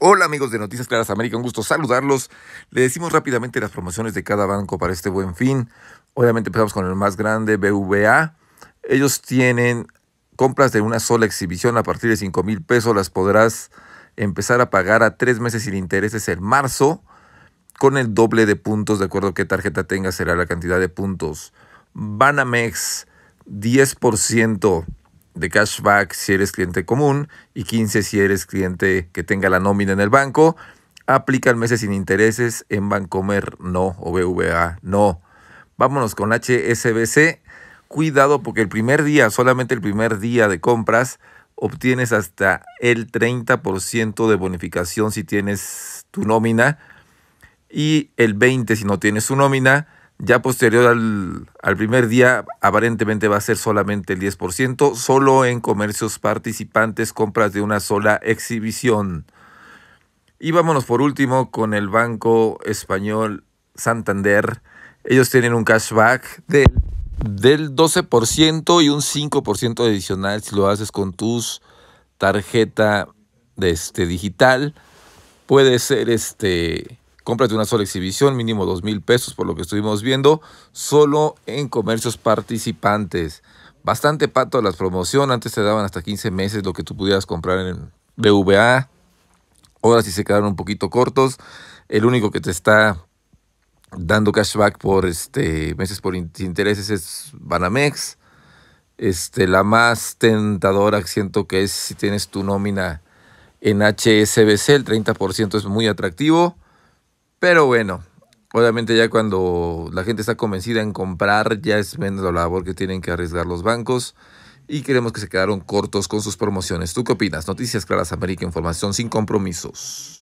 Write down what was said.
Hola amigos de Noticias Claras América, un gusto saludarlos. Le decimos rápidamente las promociones de cada banco para este buen fin. Obviamente empezamos con el más grande, BVA. Ellos tienen compras de una sola exhibición a partir de 5 mil pesos. Las podrás empezar a pagar a tres meses sin intereses en marzo con el doble de puntos, de acuerdo a qué tarjeta tenga será la cantidad de puntos. Banamex, 10% de cashback si eres cliente común y 15 si eres cliente que tenga la nómina en el banco. Aplica Aplican meses sin intereses en Bancomer, no, o BVA, no. Vámonos con HSBC. Cuidado porque el primer día, solamente el primer día de compras, obtienes hasta el 30% de bonificación si tienes tu nómina y el 20% si no tienes tu nómina ya posterior al, primer día, aparentemente va a ser solamente el 10%, solo en comercios participantes, compras de una sola exhibición. Y vámonos por último con el Banco Español Santander. Ellos tienen un cashback del, del 12% y un 5% adicional si lo haces con tus tarjeta de este, digital. Puede ser este Compras de una sola exhibición, mínimo dos mil pesos por lo que estuvimos viendo, solo en comercios participantes. Bastante pato a las promociones, antes te daban hasta 15 meses lo que tú pudieras comprar en BVA. Ahora sí se quedaron un poquito cortos. El único que te está dando cashback por este, meses por intereses es Banamex. Este, la más tentadora siento que es si tienes tu nómina en HSBC, el 30% es muy atractivo. Pero bueno, obviamente ya cuando la gente está convencida en comprar, ya es menos la labor que tienen que arriesgar los bancos. Y creemos que se quedaron cortos con sus promociones. ¿Tú qué opinas? Noticias Claras América, información sin compromisos.